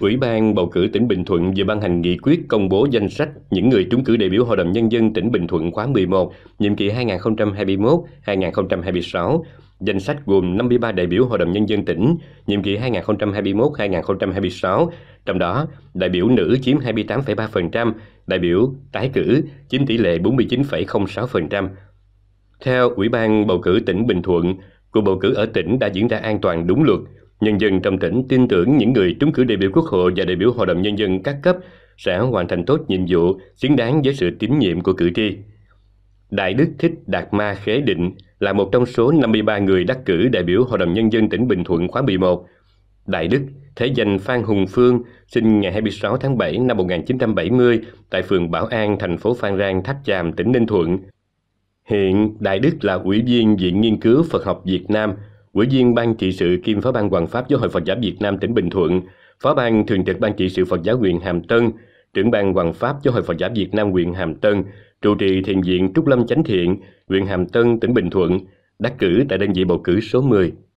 Ủy ban bầu cử tỉnh Bình Thuận vừa ban hành nghị quyết công bố danh sách những người trúng cử đại biểu Hội đồng Nhân dân tỉnh Bình Thuận khóa 11, nhiệm kỳ 2021-2026. Danh sách gồm 53 đại biểu Hội đồng Nhân dân tỉnh, nhiệm kỳ 2021-2026, trong đó đại biểu nữ chiếm 28,3%, đại biểu tái cử chiếm tỷ lệ 49,06%. Theo Ủy ban bầu cử tỉnh Bình Thuận, cuộc bầu cử ở tỉnh đã diễn ra an toàn đúng luật, Nhân dân trong tỉnh tin tưởng những người trúng cử đại biểu Quốc hội và đại biểu Hội đồng Nhân dân các cấp sẽ hoàn thành tốt nhiệm vụ xứng đáng với sự tín nhiệm của cử tri. Đại Đức Thích Đạt Ma Khế Định là một trong số 53 người đắc cử đại biểu Hội đồng Nhân dân tỉnh Bình Thuận khóa 11. Đại Đức thế danh Phan Hùng Phương sinh ngày 26 tháng 7 năm 1970 tại phường Bảo An, thành phố Phan Rang, Tháp Chàm, tỉnh Ninh Thuận. Hiện Đại Đức là Ủy viên Viện Nghiên cứu Phật học Việt Nam, Ủy viên Ban trị sự kiêm Phó ban Hoàng pháp Giáo hội Phật giáo Việt Nam tỉnh Bình Thuận, Phó ban Thường trực Ban trị sự Phật giáo huyện Hàm Tân, Trưởng ban Hoàng pháp Giáo hội Phật giáo Việt Nam huyện Hàm Tân, trụ trì thiền viện Trúc Lâm Chánh Thiện, huyện Hàm Tân, tỉnh Bình Thuận, đắc cử tại đơn vị bầu cử số 10.